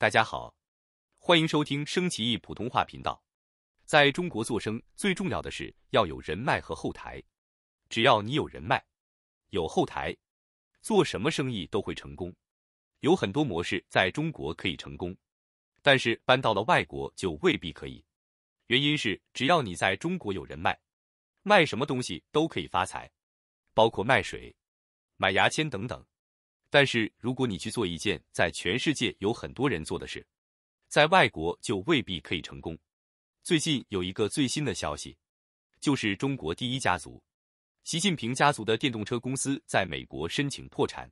大家好，欢迎收听升旗义普通话频道。在中国做生最重要的是要有人脉和后台。只要你有人脉、有后台，做什么生意都会成功。有很多模式在中国可以成功，但是搬到了外国就未必可以。原因是只要你在中国有人脉，卖什么东西都可以发财，包括卖水、买牙签等等。但是，如果你去做一件在全世界有很多人做的事，在外国就未必可以成功。最近有一个最新的消息，就是中国第一家族，习近平家族的电动车公司，在美国申请破产，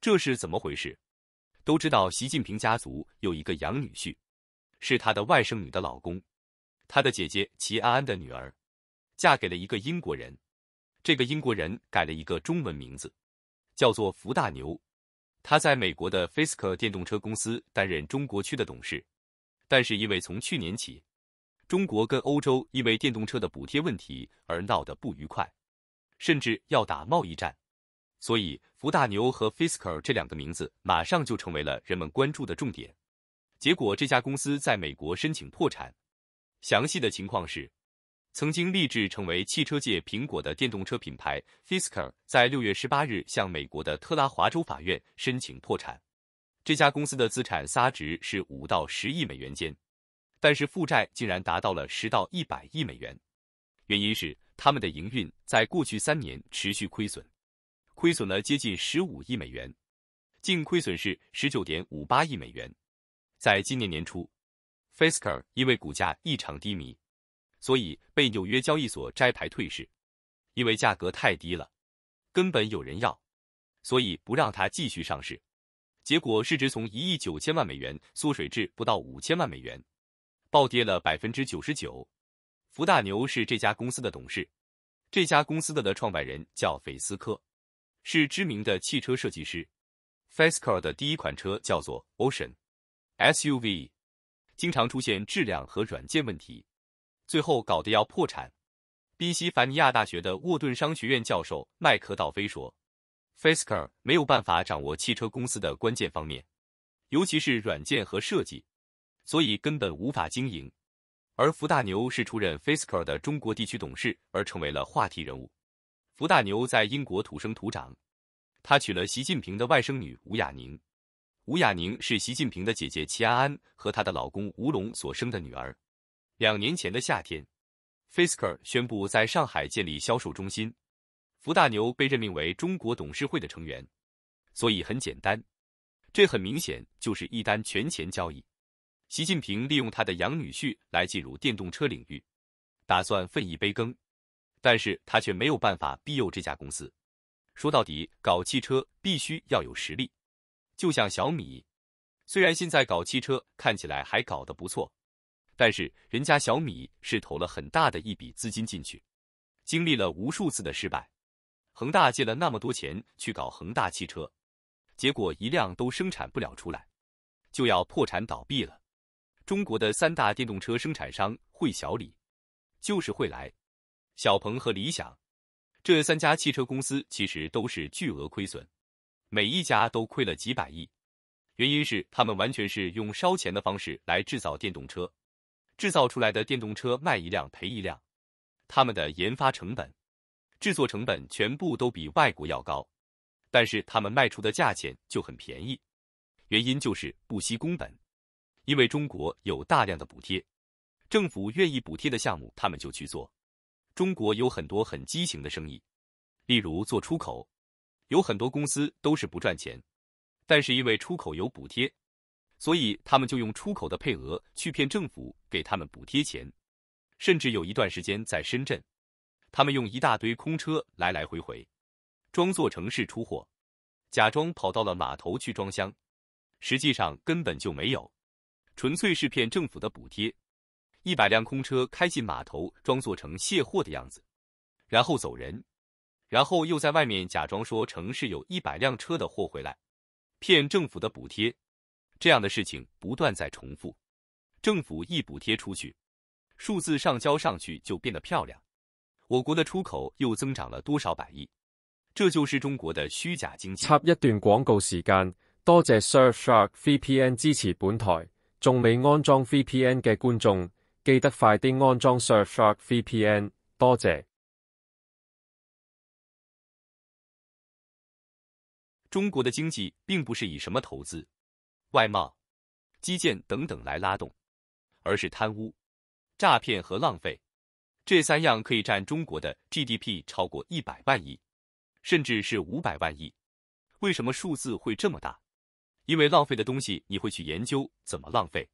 这是怎么回事？都知道习近平家族有一个养女婿，是他的外甥女的老公，他的姐姐齐安安的女儿，嫁给了一个英国人，这个英国人改了一个中文名字。叫做福大牛，他在美国的 f i s k 电动车公司担任中国区的董事，但是因为从去年起，中国跟欧洲因为电动车的补贴问题而闹得不愉快，甚至要打贸易战，所以福大牛和 f i s k 这两个名字马上就成为了人们关注的重点，结果这家公司在美国申请破产，详细的情况是。曾经立志成为汽车界苹果的电动车品牌 Fisker，在六月十八日向美国的特拉华州法院申请破产。这家公司的资产撒值是五到十亿美元间，但是负债竟然达到了十到一百亿美元。原因是他们的营运在过去三年持续亏损，亏损了接近十五亿美元，净亏损是十九点五八亿美元。在今年年初，Fisker 因为股价异常低迷。所以被纽约交易所摘牌退市，因为价格太低了，根本有人要，所以不让他继续上市。结果市值从一亿九千万美元缩水至不到五千万美元，暴跌了百分之九十九。福大牛是这家公司的董事，这家公司的的创办人叫菲斯科，是知名的汽车设计师。费斯科的第一款车叫做 Ocean SUV，经常出现质量和软件问题。最后搞得要破产。宾夕法尼亚大学的沃顿商学院教授麦克道菲说：“Fisker 没有办法掌握汽车公司的关键方面，尤其是软件和设计，所以根本无法经营。”而福大牛是出任 Fisker 的中国地区董事，而成为了话题人物。福大牛在英国土生土长，他娶了习近平的外甥女吴雅宁。吴雅宁是习近平的姐姐齐安安和她的老公吴龙所生的女儿。两年前的夏天，Fisker 宣布在上海建立销售中心，福大牛被任命为中国董事会的成员。所以很简单，这很明显就是一单权钱交易。习近平利用他的养女婿来进入电动车领域，打算分一杯羹，但是他却没有办法庇佑这家公司。说到底，搞汽车必须要有实力，就像小米，虽然现在搞汽车看起来还搞得不错。但是人家小米是投了很大的一笔资金进去，经历了无数次的失败。恒大借了那么多钱去搞恒大汽车，结果一辆都生产不了出来，就要破产倒闭了。中国的三大电动车生产商，会小李、就是汇来、小鹏和理想，这三家汽车公司其实都是巨额亏损，每一家都亏了几百亿。原因是他们完全是用烧钱的方式来制造电动车。制造出来的电动车卖一辆赔一辆，他们的研发成本、制作成本全部都比外国要高，但是他们卖出的价钱就很便宜，原因就是不惜工本，因为中国有大量的补贴，政府愿意补贴的项目他们就去做。中国有很多很畸形的生意，例如做出口，有很多公司都是不赚钱，但是因为出口有补贴。所以他们就用出口的配额去骗政府给他们补贴钱，甚至有一段时间在深圳，他们用一大堆空车来来回回，装作城市出货，假装跑到了码头去装箱，实际上根本就没有，纯粹是骗政府的补贴。一百辆空车开进码头，装作成卸货的样子，然后走人，然后又在外面假装说城市有一百辆车的货回来，骗政府的补贴。这样的事情不断在重复，政府一补贴出去，数字上交上去就变得漂亮。我国的出口又增长了多少百亿？这就是中国的虚假经济。插一段广告时间，多谢 Surfshark VPN 支持本台。仲未安装 VPN 嘅观众，记得快啲安装 Surfshark VPN，多谢。中国的经济并不是以什么投资。外贸、基建等等来拉动，而是贪污、诈骗和浪费，这三样可以占中国的 GDP 超过一百万亿，甚至是五百万亿。为什么数字会这么大？因为浪费的东西你会去研究怎么浪费，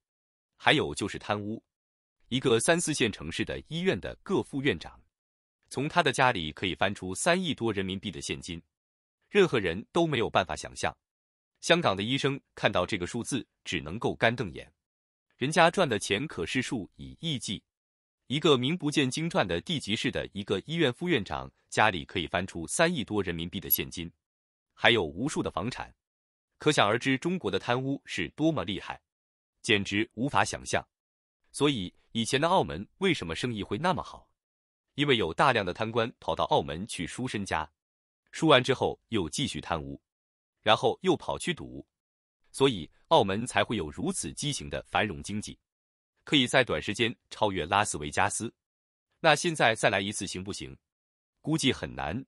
还有就是贪污。一个三四线城市的医院的各副院长，从他的家里可以翻出三亿多人民币的现金，任何人都没有办法想象。香港的医生看到这个数字，只能够干瞪眼。人家赚的钱可是数以亿计。一个名不见经传的地级市的一个医院副院长，家里可以翻出三亿多人民币的现金，还有无数的房产。可想而知，中国的贪污是多么厉害，简直无法想象。所以，以前的澳门为什么生意会那么好？因为有大量的贪官跑到澳门去输身家，输完之后又继续贪污。然后又跑去赌，所以澳门才会有如此畸形的繁荣经济，可以在短时间超越拉斯维加斯。那现在再来一次行不行？估计很难，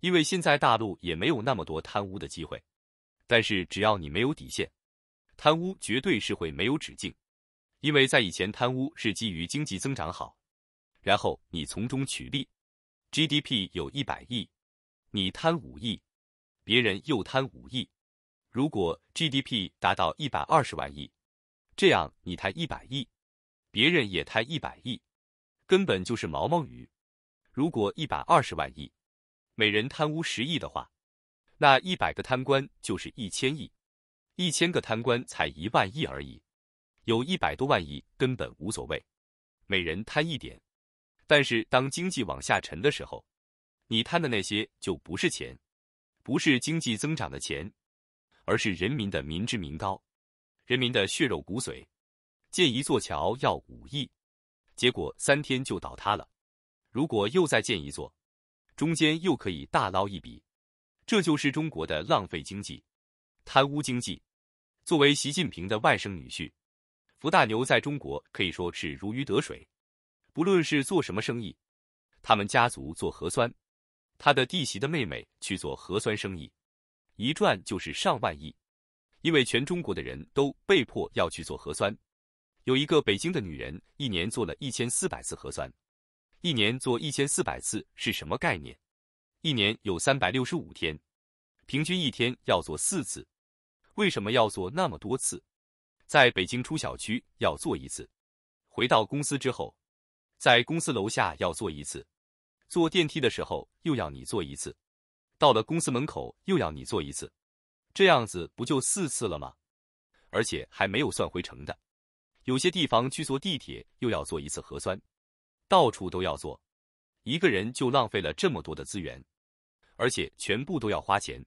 因为现在大陆也没有那么多贪污的机会。但是只要你没有底线，贪污绝对是会没有止境。因为在以前贪污是基于经济增长好，然后你从中取利。GDP 有一百亿，你贪五亿。别人又贪五亿，如果 GDP 达到一百二十万亿，这样你贪一百亿，别人也贪一百亿，根本就是毛毛雨。如果一百二十万亿，每人贪污十亿的话，那一百个贪官就是一千亿，一千个贪官才一万亿而已。有一百多万亿根本无所谓，每人贪一点。但是当经济往下沉的时候，你贪的那些就不是钱。不是经济增长的钱，而是人民的民脂民膏，人民的血肉骨髓。建一座桥要五亿，结果三天就倒塌了。如果又再建一座，中间又可以大捞一笔。这就是中国的浪费经济、贪污经济。作为习近平的外甥女婿，福大牛在中国可以说是如鱼得水。不论是做什么生意，他们家族做核酸。他的弟媳的妹妹去做核酸生意，一赚就是上万亿。因为全中国的人都被迫要去做核酸。有一个北京的女人，一年做了一千四百次核酸。一年做一千四百次是什么概念？一年有三百六十五天，平均一天要做四次。为什么要做那么多次？在北京出小区要做一次，回到公司之后，在公司楼下要做一次。坐电梯的时候又要你坐一次，到了公司门口又要你坐一次，这样子不就四次了吗？而且还没有算回程的。有些地方去坐地铁又要做一次核酸，到处都要做，一个人就浪费了这么多的资源，而且全部都要花钱。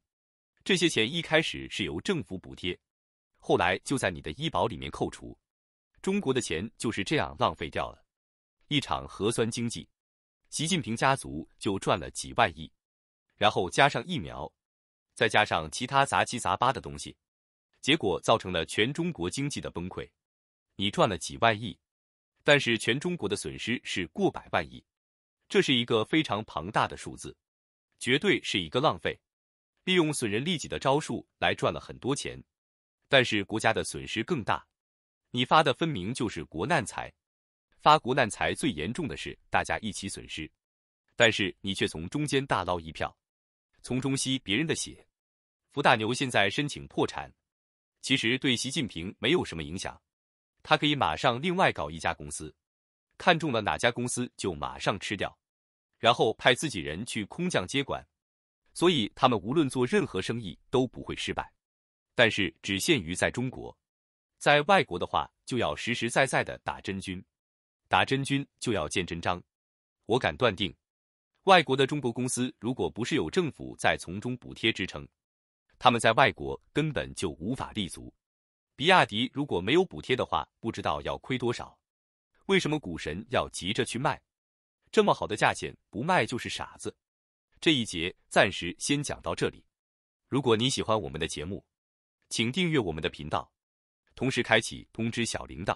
这些钱一开始是由政府补贴，后来就在你的医保里面扣除。中国的钱就是这样浪费掉了，一场核酸经济。习近平家族就赚了几万亿，然后加上疫苗，再加上其他杂七杂八的东西，结果造成了全中国经济的崩溃。你赚了几万亿，但是全中国的损失是过百万亿，这是一个非常庞大的数字，绝对是一个浪费。利用损人利己的招数来赚了很多钱，但是国家的损失更大。你发的分明就是国难财。发国难财最严重的是大家一起损失，但是你却从中间大捞一票，从中吸别人的血。福大牛现在申请破产，其实对习近平没有什么影响，他可以马上另外搞一家公司，看中了哪家公司就马上吃掉，然后派自己人去空降接管。所以他们无论做任何生意都不会失败，但是只限于在中国，在外国的话就要实实在在的打真军。打真军就要见真章，我敢断定，外国的中国公司如果不是有政府在从中补贴支撑，他们在外国根本就无法立足。比亚迪如果没有补贴的话，不知道要亏多少。为什么股神要急着去卖？这么好的价钱不卖就是傻子。这一节暂时先讲到这里。如果你喜欢我们的节目，请订阅我们的频道，同时开启通知小铃铛。